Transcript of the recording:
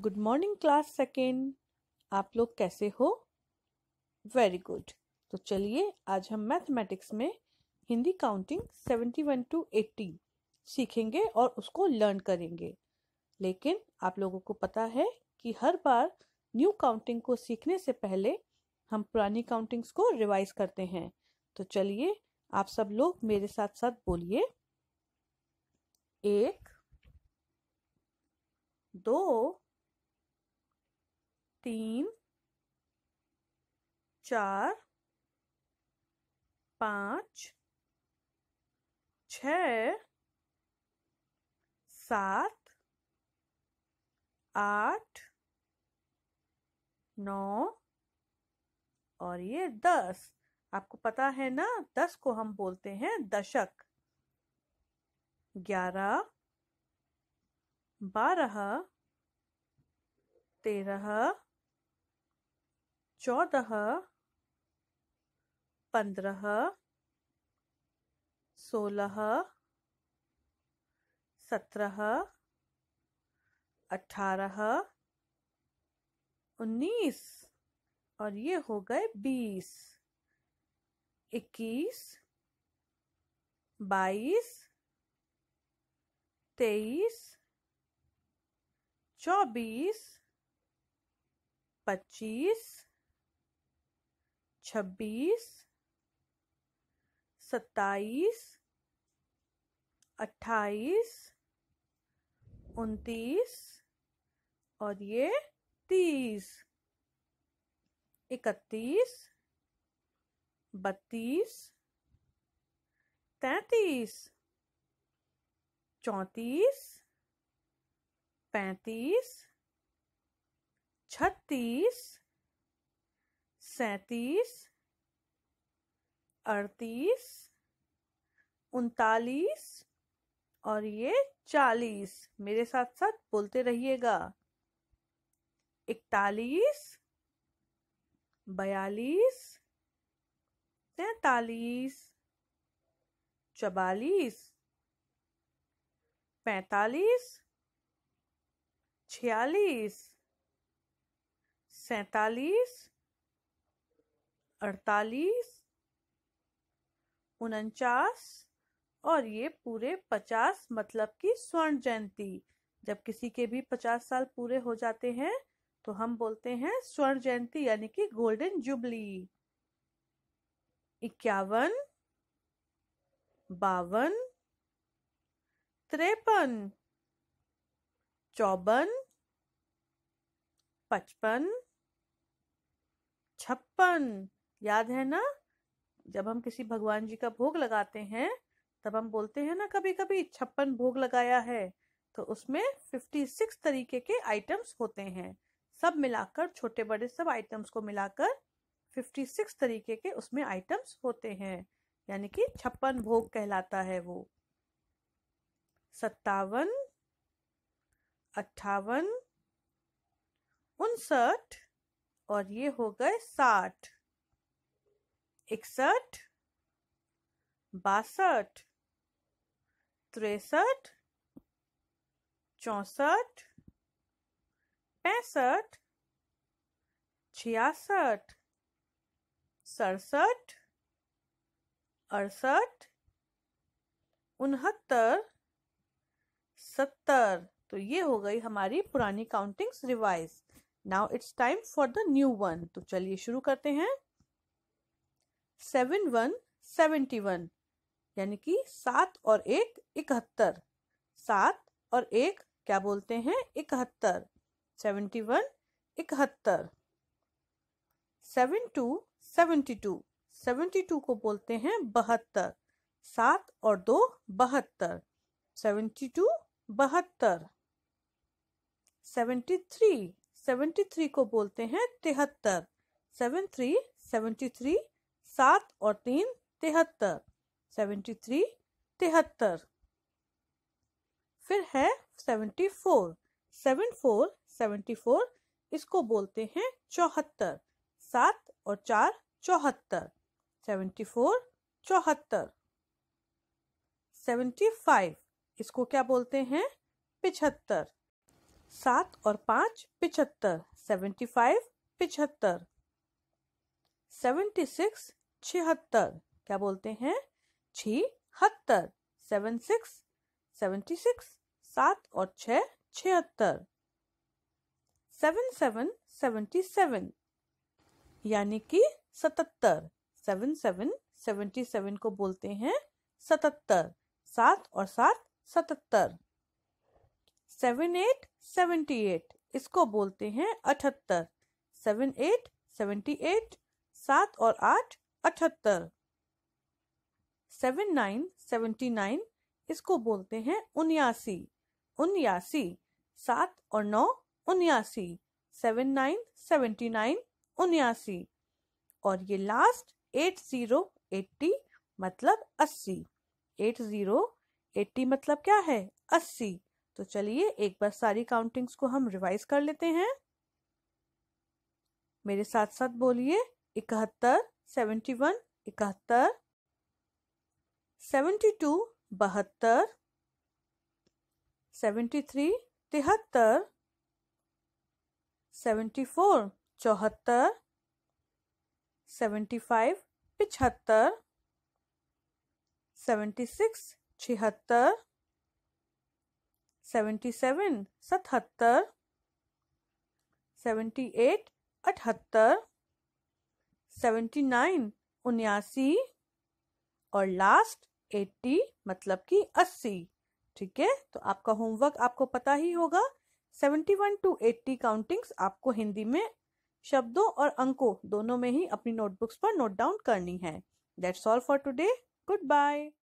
good morning class second आप लोग कैसे हो वेरी गुड तो चलिए आज हम मैथमेटिक्स में Hindi counting seventy one two eighty सीखेंगे और उसको लर्न करेंगे लेकिन आप लोगों को पता है कि हर बार न्यू काउंटिंग को सीखने से पहले हम पुरानी काउंटिंग्स को रिवाइज करते हैं तो चलिए आप सब लोग मेरे साथ साथ बोलिए एक दो तीन चार पाँच छ सात आठ नौ और ये दस आपको पता है ना दस को हम बोलते हैं दशक ग्यारह बारह तेरह चौदह पंद्रह सोलह सत्रह अठारह उन्नीस और ये हो गए बीस इक्कीस बाईस तेईस चौबीस पच्चीस छब्बीस सत्ताईस अट्ठाईस उनतीस और ये तीस इकतीस बत्तीस तैतीस चौंतीस पैंतीस छत्तीस सैतीस अड़तीस उनतालीस और ये चालीस मेरे साथ साथ बोलते रहिएगा इकतालीस बयालीस तैतालीस चवालीस पैतालीस छियालीस सैतालीस अड़तालीस उनचास और ये पूरे पचास मतलब कि स्वर्ण जयंती जब किसी के भी पचास साल पूरे हो जाते हैं तो हम बोलते हैं स्वर्ण जयंती यानी कि गोल्डन जुबली इक्यावन बावन त्रेपन चौबन पचपन छप्पन याद है ना जब हम किसी भगवान जी का भोग लगाते हैं तब हम बोलते हैं ना कभी कभी छप्पन भोग लगाया है तो उसमें फिफ्टी सिक्स तरीके के आइटम्स होते हैं सब मिलाकर छोटे बड़े सब आइटम्स को मिलाकर फिफ्टी सिक्स तरीके के उसमें आइटम्स होते हैं यानी कि छप्पन भोग कहलाता है वो सत्तावन अट्ठावन उनसठ और ये हो गए साठ इकसठ बासठ तिरसठ चौसठ पैंसठ छियासठ सड़सठ अड़सठ उनहत्तर सत्तर तो ये हो गई हमारी पुरानी countings revise now it's time for the new one तो चलिए शुरू करते हैं सेवन वन सेवेंटी वन यानी कि सात और एक इकहत्तर सात और एक क्या बोलते हैं इकहत्तर सेवेंटी वन इकहत्तर seven two seventy two seventy two को बोलते हैं बहत्तर सात और दो बहत्तर सेवेंटी टू बहत्तर सेवेंटी थ्री सेवेंटी थ्री को बोलते हैं तिहत्तर सेवन थ्री सेवेंटी थ्री सात और तीन तिहत्तर सेवेंटी थ्री तिहत्तर फिर है seventy four seven four seventy four इसको बोलते हैं चौहत्तर सात और चार चौहत्तर सेवेंटी फोर चौहत्तर सेवेंटी फाइव इसको क्या बोलते हैं पिछहत्तर सात और पाँच पिछहत्तर सेवेंटी फाइव पिछहत्तर सेवेंटी सिक्स छिहत्तर क्या बोलते हैं छिहत्तर सेवन सिक्स सेवेंटी सिक्स सात और छ छिहत्तर सेवन सेवन सेवेंटी सेवन यानी कि सतहत्तर सेवन सेवन सेवेंटी सेवन को बोलते हैं सतहत्तर सात और सात सतहत्तर सेवन एट सेवेंटी एट इसको बोलते हैं अठहत्तर सेवन एट सेवेंटी एट सात और आठ अठहत्तर सेवन नाइन सेवेंटी नाइन इसको बोलते हैं उन्यासी उन्यासी सात और नौ उन्यासी सेवन नाइन सेवेंटी नाइन उन्यासी और ये लास्ट एट ज़ीरो एट्टी मतलब अस्सी एट ज़ीरो एट्टी मतलब क्या है अस्सी तो चलिए एक बार सारी काउंटिंग्स को हम रिवाइज कर लेते हैं मेरे साथ साथ बोलिए इकहत्तर सेवेंटी वन इकहत्तर सेवेंटी टू बहत्तर सेवेंटी थ्री तिहत्तर सेवेंटी फोर चौहत्तर सेवेंटी फाइव पिछहत्तर सेवेंटी सिक्स छिहत्तर सेवेंटी सेवन सतहत्तर सेवेंटी एट अठहत्तर सेवेंटी नाइन उन्यासी और लास्ट एट्टी मतलब कि अस्सी ठीक है तो आपका होमवर्क आपको पता ही होगा seventy one two eighty countings आपको हिंदी में शब्दों और अंकों दोनों में ही अपनी नोटबुक्स पर नोट डाउन करनी है that's all for today good bye